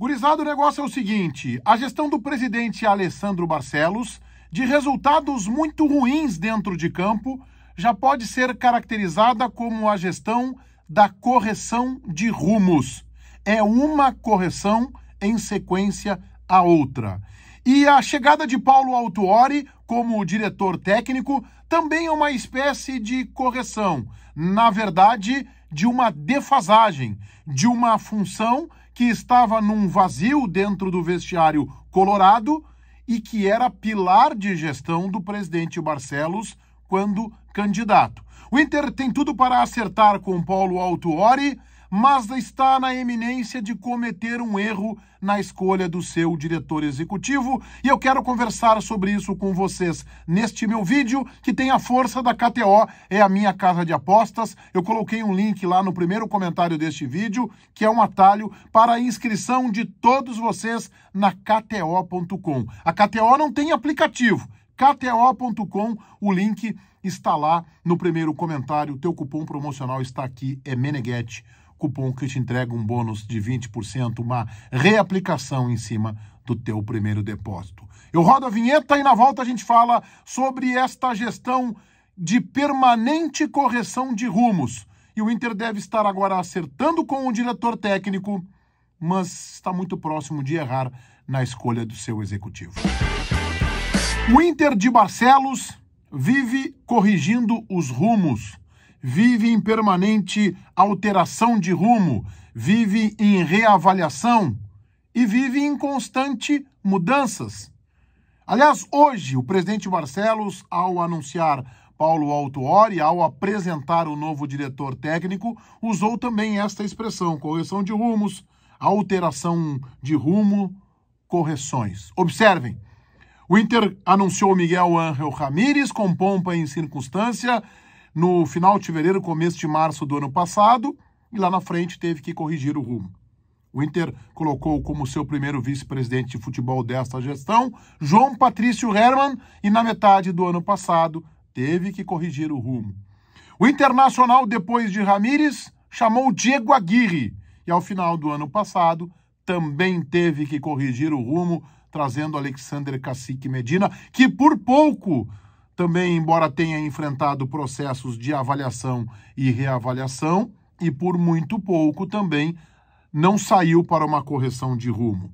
Gurizado, o negócio é o seguinte: a gestão do presidente Alessandro Barcelos, de resultados muito ruins dentro de campo, já pode ser caracterizada como a gestão da correção de rumos. É uma correção em sequência à outra. E a chegada de Paulo Altuori como diretor técnico também é uma espécie de correção, na verdade, de uma defasagem, de uma função que estava num vazio dentro do vestiário colorado e que era pilar de gestão do presidente Barcelos quando candidato. O Inter tem tudo para acertar com Paulo Autuori mas está na eminência de cometer um erro na escolha do seu diretor executivo. E eu quero conversar sobre isso com vocês neste meu vídeo, que tem a força da KTO, é a minha casa de apostas. Eu coloquei um link lá no primeiro comentário deste vídeo, que é um atalho para a inscrição de todos vocês na KTO.com. A KTO não tem aplicativo kto.com. O link está lá no primeiro comentário. O teu cupom promocional está aqui, é Meneghetti cupom que te entrega um bônus de 20%, uma reaplicação em cima do teu primeiro depósito. Eu rodo a vinheta e na volta a gente fala sobre esta gestão de permanente correção de rumos. E o Inter deve estar agora acertando com o diretor técnico, mas está muito próximo de errar na escolha do seu executivo. O Inter de Barcelos vive corrigindo os rumos vive em permanente alteração de rumo, vive em reavaliação e vive em constante mudanças. Aliás, hoje, o presidente Barcelos, ao anunciar Paulo Altuori, ao apresentar o novo diretor técnico, usou também esta expressão: correção de rumos, alteração de rumo, correções. Observem, o Inter anunciou Miguel Ángel Ramírez com pompa e circunstância, no final de fevereiro, começo de março do ano passado, e lá na frente teve que corrigir o rumo. O Inter colocou como seu primeiro vice-presidente de futebol desta gestão João Patrício Herman e na metade do ano passado teve que corrigir o rumo. O Internacional, depois de Ramires, chamou Diego Aguirre e ao final do ano passado também teve que corrigir o rumo, trazendo Alexander Cacique Medina, que por pouco também, embora tenha enfrentado processos de avaliação e reavaliação, e por muito pouco também não saiu para uma correção de rumo.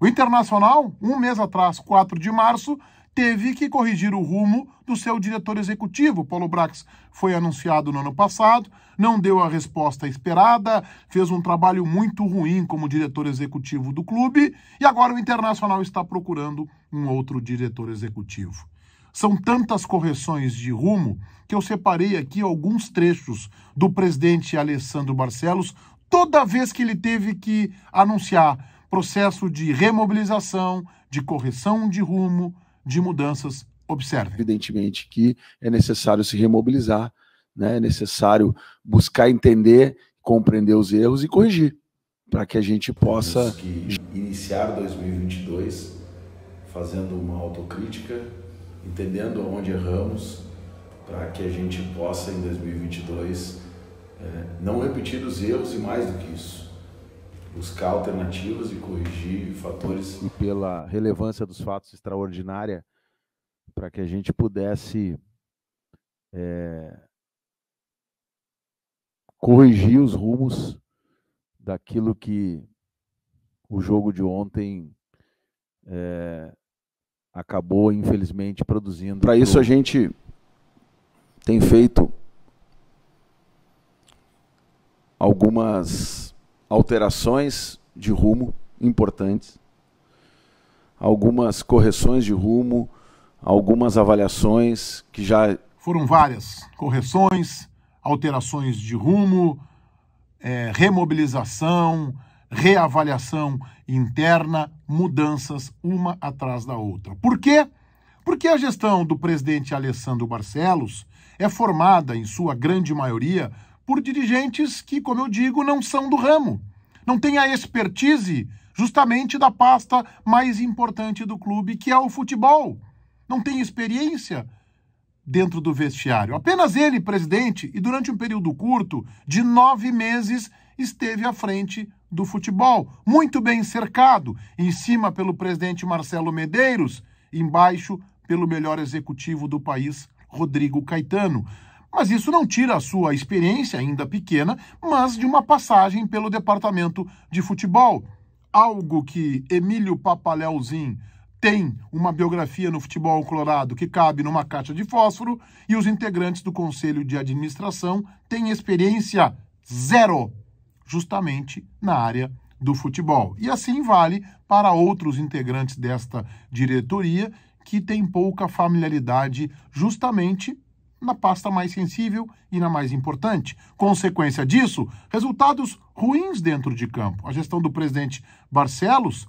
O Internacional, um mês atrás, 4 de março, teve que corrigir o rumo do seu diretor executivo. Paulo Brax foi anunciado no ano passado, não deu a resposta esperada, fez um trabalho muito ruim como diretor executivo do clube e agora o Internacional está procurando um outro diretor executivo. São tantas correções de rumo que eu separei aqui alguns trechos do presidente Alessandro Barcelos, toda vez que ele teve que anunciar processo de remobilização, de correção de rumo, de mudanças. Observe. Evidentemente que é necessário se remobilizar, né? é necessário buscar entender, compreender os erros e corrigir, para que a gente possa. iniciar 2022 fazendo uma autocrítica entendendo onde erramos, para que a gente possa em 2022 é, não repetir os erros e mais do que isso, buscar alternativas e corrigir fatores. E pela relevância dos fatos extraordinária, para que a gente pudesse é, corrigir os rumos daquilo que o jogo de ontem é, acabou, infelizmente, produzindo. Para isso, a gente tem feito algumas alterações de rumo importantes, algumas correções de rumo, algumas avaliações que já. Foram várias correções, alterações de rumo, é, remobilização, reavaliação interna, mudanças uma atrás da outra. Por quê? Porque a gestão do presidente Alessandro Barcelos é formada, em sua grande maioria, por dirigentes que, como eu digo, não são do ramo, não têm a expertise justamente da pasta mais importante do clube, que é o futebol. Não tem experiência dentro do vestiário. Apenas ele, presidente, e durante um período curto de nove meses, esteve à frente do futebol, muito bem cercado, em cima pelo presidente Marcelo Medeiros, embaixo pelo melhor executivo do país, Rodrigo Caetano. Mas isso não tira a sua experiência, ainda pequena, mas de uma passagem pelo departamento de futebol. Algo que Emílio Papaleuzinho tem uma biografia no futebol colorado que cabe numa caixa de fósforo e os integrantes do conselho de administração têm experiência zero justamente na área do futebol. E assim vale para outros integrantes desta diretoria que têm pouca familiaridade justamente na pasta mais sensível e na mais importante. Consequência disso, resultados ruins dentro de campo. A gestão do presidente Barcelos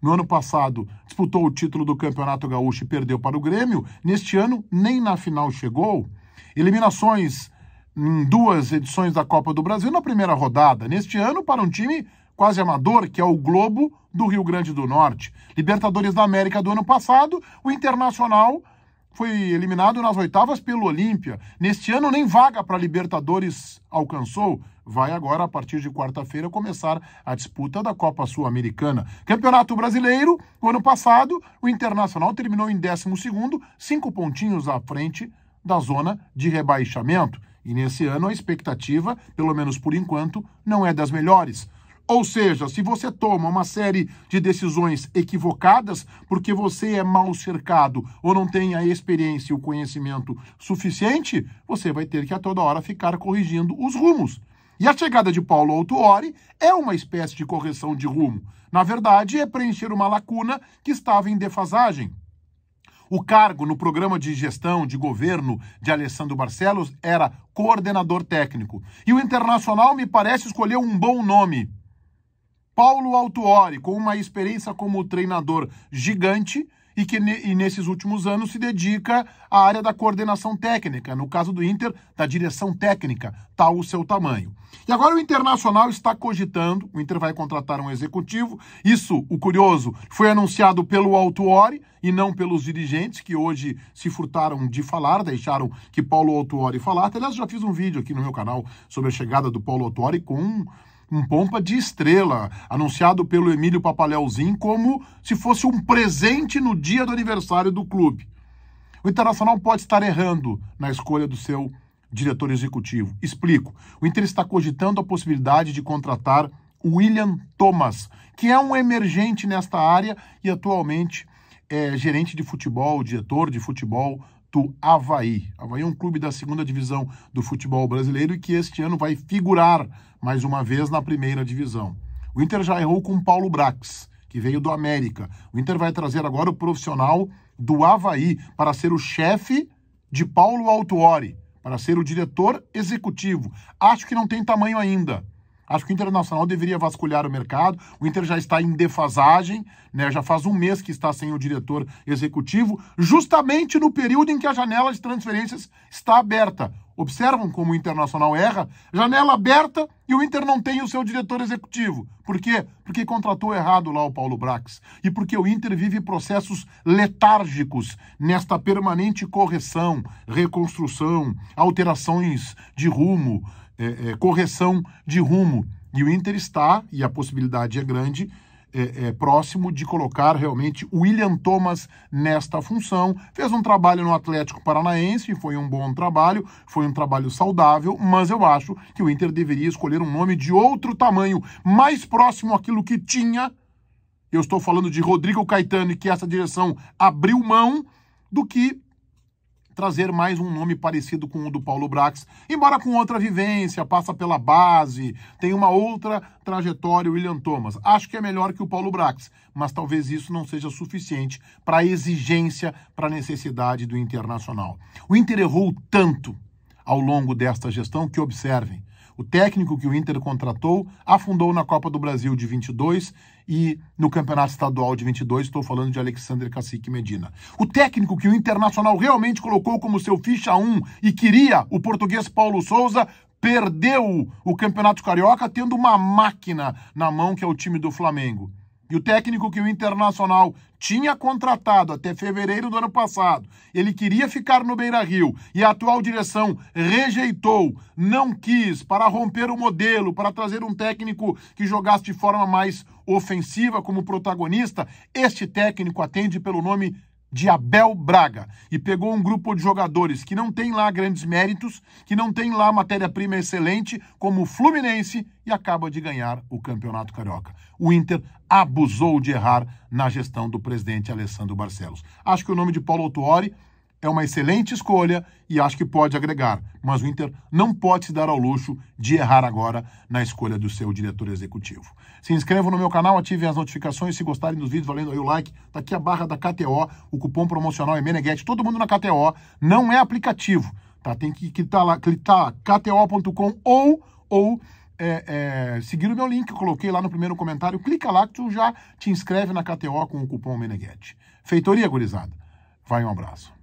no ano passado, disputou o título do Campeonato Gaúcho e perdeu para o Grêmio. Neste ano, nem na final chegou. Eliminações em duas edições da Copa do Brasil na primeira rodada. Neste ano, para um time quase amador, que é o Globo do Rio Grande do Norte. Libertadores da América do ano passado, o Internacional foi eliminado nas oitavas pelo Olímpia. Neste ano, nem vaga para Libertadores alcançou. Vai agora, a partir de quarta-feira, começar a disputa da Copa Sul-Americana. Campeonato Brasileiro, o ano passado, o Internacional terminou em 12, cinco pontinhos à frente da zona de rebaixamento. E nesse ano a expectativa, pelo menos por enquanto, não é das melhores. Ou seja, se você toma uma série de decisões equivocadas porque você é mal cercado ou não tem a experiência e o conhecimento suficiente, você vai ter que a toda hora ficar corrigindo os rumos. E a chegada de Paulo Autuori é uma espécie de correção de rumo. Na verdade, é preencher uma lacuna que estava em defasagem. O cargo no programa de gestão de governo de Alessandro Barcelos era coordenador técnico. E o Internacional me parece escolheu um bom nome. Paulo Autuori, com uma experiência como treinador gigante, e que e nesses últimos anos se dedica à área da coordenação técnica, no caso do Inter, da direção técnica, tal o seu tamanho. E agora o Internacional está cogitando, o Inter vai contratar um executivo. Isso, o curioso, foi anunciado pelo Altuori e não pelos dirigentes que hoje se furtaram de falar, deixaram que Paulo Altuori falasse. Aliás, já fiz um vídeo aqui no meu canal sobre a chegada do Paulo Altuori com um pompa de estrela, anunciado pelo Emílio Papaleuzinho como se fosse um presente no dia do aniversário do clube. O Internacional pode estar errando na escolha do seu diretor executivo. Explico. O Inter está cogitando a possibilidade de contratar William Thomas, que é um emergente nesta área e atualmente é gerente de futebol, diretor de futebol do Havaí. Havaí é um clube da segunda divisão do futebol brasileiro e que este ano vai figurar mais uma vez na primeira divisão. O Inter já errou com Paulo Brax, que veio do América. O Inter vai trazer agora o profissional do Havaí para ser o chefe de Paulo Autuori, para ser o diretor executivo. Acho que não tem tamanho ainda Acho que o Internacional deveria vasculhar o mercado. O Inter já está em defasagem, né? já faz um mês que está sem o diretor executivo, justamente no período em que a janela de transferências está aberta. Observam como o Internacional erra? Janela aberta e o Inter não tem o seu diretor executivo. Por quê? Porque contratou errado lá o Paulo Brax. E porque o Inter vive processos letárgicos nesta permanente correção, reconstrução, alterações de rumo é, é, correção de rumo. E o Inter está, e a possibilidade é grande, é, é, próximo de colocar realmente o William Thomas nesta função. Fez um trabalho no Atlético Paranaense, foi um bom trabalho, foi um trabalho saudável, mas eu acho que o Inter deveria escolher um nome de outro tamanho, mais próximo àquilo que tinha. Eu estou falando de Rodrigo Caetano e que essa direção abriu mão do que trazer mais um nome parecido com o do Paulo Brax, embora com outra vivência, passa pela base, tem uma outra trajetória, o William Thomas. Acho que é melhor que o Paulo Brax, mas talvez isso não seja suficiente para a exigência, para a necessidade do Internacional. O Inter errou tanto ao longo desta gestão que, observem, o técnico que o Inter contratou afundou na Copa do Brasil de 22 e no Campeonato Estadual de 22, estou falando de Alexander Cacique Medina. O técnico que o Internacional realmente colocou como seu ficha 1 e queria, o português Paulo Souza, perdeu o Campeonato Carioca tendo uma máquina na mão que é o time do Flamengo. E o técnico que o Internacional tinha contratado até fevereiro do ano passado, ele queria ficar no Beira Rio e a atual direção rejeitou, não quis, para romper o modelo, para trazer um técnico que jogasse de forma mais ofensiva como protagonista. Este técnico atende pelo nome de Abel Braga e pegou um grupo de jogadores que não tem lá grandes méritos, que não tem lá matéria-prima excelente, como o Fluminense, e acaba de ganhar o Campeonato Carioca. O Inter abusou de errar na gestão do presidente Alessandro Barcelos. Acho que o nome de Paulo Otuori é uma excelente escolha e acho que pode agregar, mas o Inter não pode se dar ao luxo de errar agora na escolha do seu diretor executivo. Se inscrevam no meu canal, ativem as notificações, se gostarem dos vídeos, valendo aí o like, tá aqui a barra da KTO, o cupom promocional é Meneghetti. todo mundo na KTO, não é aplicativo, tá? Tem que clicar lá, clicar kto.com ou ou é, é, seguir o meu link que eu coloquei lá no primeiro comentário. Clica lá que tu já te inscreve na KTO com o cupom Meneghetti. Feitoria, gurizada. Vai, um abraço.